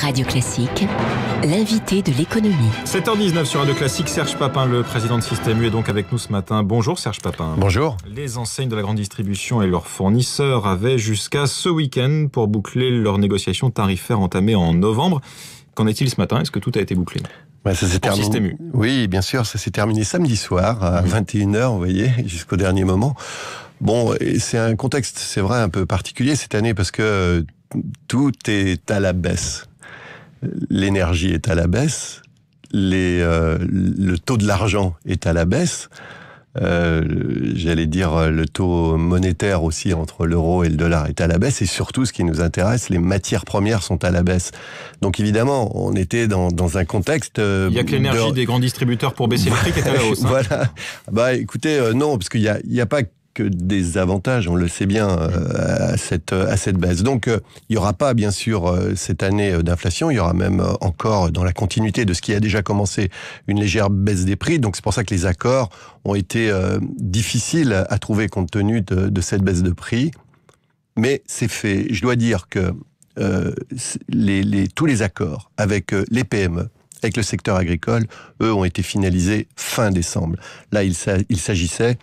Radio Classique, l'invité de l'économie. 7h19 sur Radio Classique, Serge Papin, le président de Système U, est donc avec nous ce matin. Bonjour Serge Papin. Bonjour. Les enseignes de la grande distribution et leurs fournisseurs avaient jusqu'à ce week-end pour boucler leurs négociations tarifaires entamées en novembre. Qu'en est-il ce matin Est-ce que tout a été bouclé bah, Oui, bien sûr, ça s'est terminé samedi soir à 21h, mmh. vous voyez, jusqu'au dernier moment. Bon, c'est un contexte, c'est vrai, un peu particulier cette année parce que euh, tout est à la baisse l'énergie est à la baisse, euh, le taux de l'argent est à la baisse, euh, j'allais dire euh, le taux monétaire aussi entre l'euro et le dollar est à la baisse, et surtout ce qui nous intéresse, les matières premières sont à la baisse. Donc évidemment, on était dans, un contexte... il n'y a que l'énergie des grands distributeurs pour baisser le prix qui est à la hausse. Hein. voilà. Bah écoutez, non, parce qu'il n'y a, pas que des avantages, on le sait bien, euh, à, cette, à cette baisse. Donc, euh, il n'y aura pas, bien sûr, euh, cette année d'inflation, il y aura même encore, dans la continuité de ce qui a déjà commencé, une légère baisse des prix. Donc, c'est pour ça que les accords ont été difficiles à trouver compte tenu de, cette baisse de prix. Mais c'est fait. Je dois dire que tous les accords avec les PME, avec le secteur agricole, eux, ont été finalisés fin décembre. Là, il s'agissait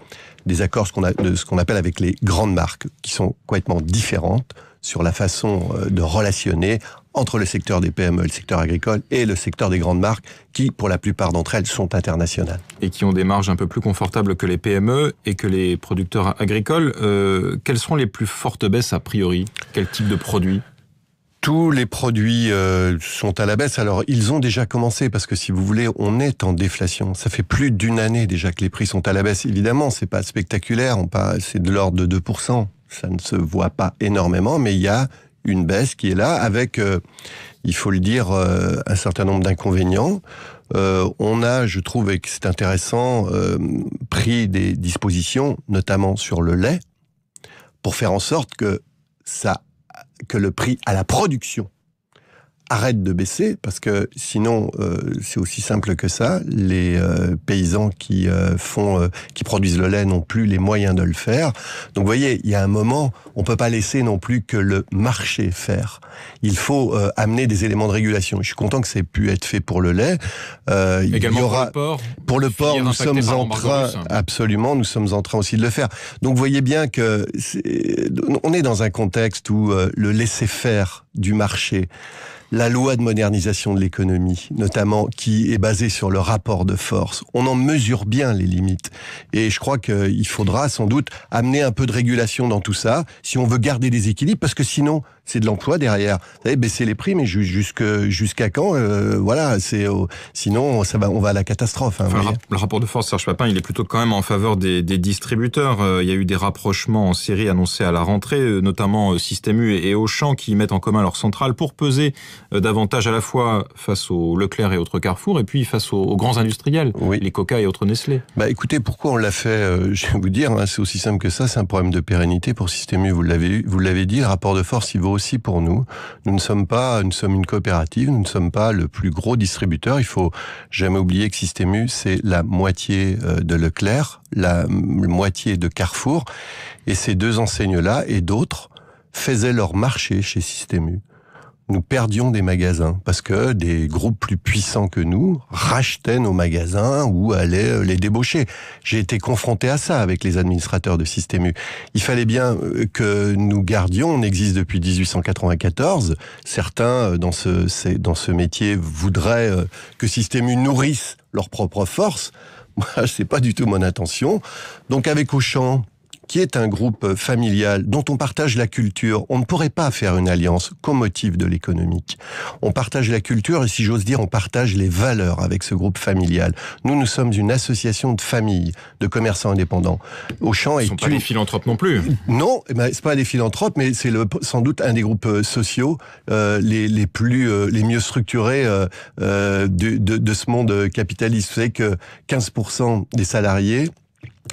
des accords de ce qu'on appelle avec les grandes marques, qui sont complètement différentes sur la façon euh, de relationner entre le secteur des PME, le secteur agricole et le secteur des grandes marques, qui, pour la plupart d'entre elles, sont internationales. Et qui ont des marges un peu plus confortables que les PME et que les producteurs agricoles. Euh, quelles seront les plus fortes baisses a priori Quel type de produits tous les produits euh, sont à la baisse. Alors, ils ont déjà commencé parce que si vous voulez, on est en déflation. Ça fait plus d'une année déjà que les prix sont à la baisse. Évidemment, c'est pas spectaculaire, on c'est de l'ordre de 2%. Ça ne se voit pas énormément, mais il y a une baisse qui est là avec, euh, il faut le dire, euh, un certain nombre d'inconvénients. on a, je trouve, et c'est intéressant, pris des dispositions, notamment sur le lait, pour faire en sorte que ça que le prix à la production arrête de baisser, parce que sinon, euh, c'est aussi simple que ça. Les euh, paysans qui euh, font, qui produisent le lait n'ont plus les moyens de le faire. Donc, vous voyez, il y a un moment, on peut pas laisser non plus que le marché faire. Il faut amener des éléments de régulation. Je suis content que ça ait pu être fait pour le lait. Également il y aura, pour le port. Pour le porc, nous sommes en train, absolument, nous sommes en train aussi de le faire. Donc, vous voyez bien que on est dans un contexte où le laisser faire du marché la loi de modernisation de l'économie, notamment, qui est basée sur le rapport de force. On en mesure bien les limites. Et je crois qu'il faudra sans doute amener un peu de régulation dans tout ça, si on veut garder des équilibres, parce que sinon, c'est de l'emploi derrière. Vous savez, baisser les prix, mais jusqu'à quand euh, Voilà, c'est sinon ça va, on va à la catastrophe. Hein, le rapport de force, Serge Papin, il est plutôt quand même en faveur des, distributeurs. Euh, il y a eu des rapprochements en série annoncés à la rentrée, euh, notamment Système U et, Auchan qui mettent en commun leur centrale pour peser davantage à la fois face au Leclerc et autres Carrefour, et puis face aux, grands industriels, les Coca et autres Nestlé. Bah écoutez, pourquoi on l'a fait Je vais vous dire, hein, c'est aussi simple que ça. C'est un problème de pérennité pour Système U. Vous l'avez dit, le rapport de force, il vaut aussi pour nous. Nous ne sommes pas, nous sommes une coopérative, nous ne sommes pas le plus gros distributeur. Il faut jamais oublier que Systému, c'est la moitié euh, de Leclerc, la moitié de Carrefour, et ces deux enseignes-là et d'autres faisaient leur marché chez Systému nous perdions des magasins parce que des groupes plus puissants que nous rachetaient nos magasins ou allaient euh, les débaucher. J'ai été confronté à ça avec les administrateurs de Système U. Il fallait bien euh, que nous gardions, on existe depuis 1894, certains euh, dans ce, dans ce métier voudraient que Système U nourrisse leur propre force. Moi, c'est pas du tout mon intention. Donc avec Auchan, qui est un groupe familial dont on partage la culture. On ne pourrait pas faire une alliance qu'au motif de l'économique. On partage la culture et si j'ose dire, on partage les valeurs avec ce groupe familial. Nous, nous sommes une association de familles, de commerçants indépendants. Auchan est... Ce ne sont pas des philanthropes non plus. Non, ce eh ben, pas des philanthropes, mais c'est sans doute un des groupes euh, sociaux euh, les, les, plus, euh, les mieux structurés de, de, de, ce monde capitaliste. Vous savez que 15% des salariés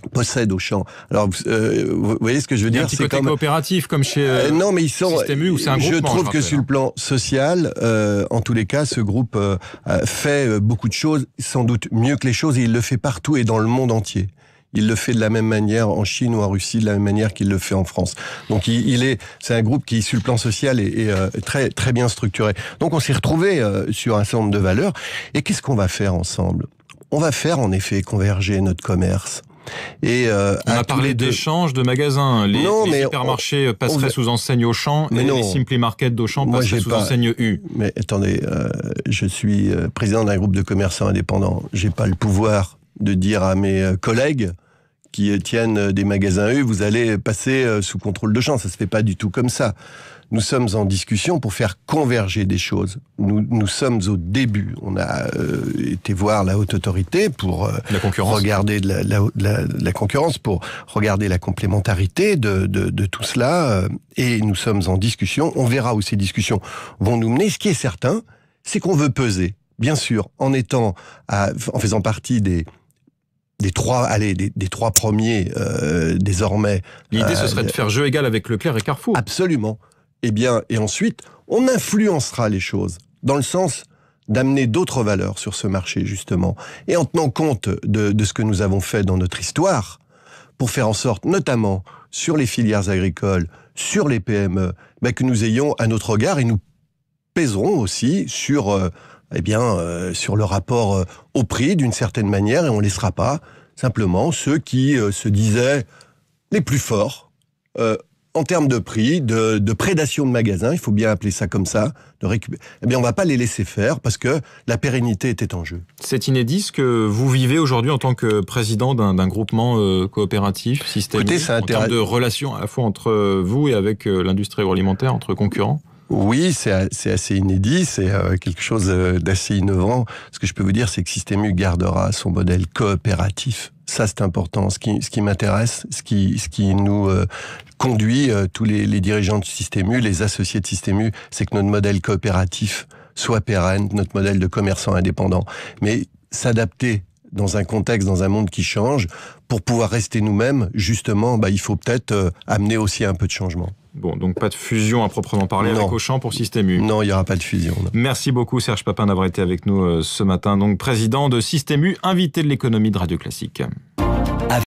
possède champ. Alors, euh, vous voyez ce que je veux dire C'est un petit côté comme... coopératif, comme chez euh, euh, non, mais ils sont. un Je trouve que sur le hein. plan social, euh, en tous les cas, ce groupe fait beaucoup de choses, sans doute mieux que les choses, et il le fait partout et dans le monde entier. Il le fait de la même manière en Chine ou en Russie, de la même manière qu'il le fait en France. Donc il, est, c'est un groupe qui, sur le plan social, est, très très bien structuré. Donc on s'est retrouvé sur un ensemble de valeurs. Et qu'est-ce qu'on va faire ensemble On va faire en effet converger notre commerce. Et euh, on a parlé d'échanges, de magasins. Les, supermarchés euh, passeraient sous enseigne Auchan et les Simply Market d'Auchan passeraient sous enseigne U. Mais attendez, euh, je suis président d'un groupe de commerçants indépendants. J'ai pas le pouvoir de dire à mes collègues qui tiennent des magasins U, vous allez passer sous contrôle de champ. Ça se fait pas du tout comme ça nous sommes en discussion pour faire converger des choses. Nous, nous sommes au début. On a euh, été voir la haute autorité pour euh, regarder de la, la, concurrence, pour regarder la complémentarité de, de, de tout cela. Euh, et nous sommes en discussion. On verra où ces discussions vont nous mener. Ce qui est certain, c'est qu'on veut peser. Bien sûr, en étant, en faisant partie des, des trois, allez, des, trois premiers euh, désormais. L'idée, ce serait de faire jeu égal avec Leclerc et Carrefour. Absolument eh bien, et ensuite, on influencera les choses dans le sens d'amener d'autres valeurs sur ce marché, justement, et en tenant compte de, ce que nous avons fait dans notre histoire, pour faire en sorte, notamment sur les filières agricoles, sur les PME, bah, que nous ayons à notre regard et nous pèserons aussi sur, euh, eh bien, euh, sur le rapport euh, au prix d'une certaine manière, et on ne laissera pas simplement ceux qui se disaient les plus forts en termes de prix, de, prédation de magasins, il faut bien appeler ça comme ça, de eh bien, on ne va pas les laisser faire parce que la pérennité était en jeu. C'est inédit ce que vous vivez aujourd'hui en tant que président d'un groupement euh, coopératif, système Écoutez, en termes de relations à la fois entre euh, vous et avec euh, l'industrie agroalimentaire, entre concurrents oui, c'est assez inédit, c'est quelque chose d'assez innovant. Ce que je peux vous dire, c'est que systému gardera son modèle coopératif. Ça, c'est important. Ce qui, ce qui m'intéresse, ce qui, ce qui nous, conduit euh, tous les, dirigeants de Système U, les associés de Système U, c'est que notre modèle coopératif soit pérenne, notre modèle de commerçant indépendant. Mais s'adapter dans un contexte, dans un monde qui change, pour pouvoir rester nous-mêmes, justement, bah, il faut peut-être euh, amener aussi un peu de changement. Bon, donc pas de fusion à proprement parler non. avec Auchan pour Système U. Non, il n'y aura pas de fusion. Merci beaucoup Serge Papin d'avoir été avec nous euh, ce matin, donc président de Système U, invité de l'économie de Radio Classique.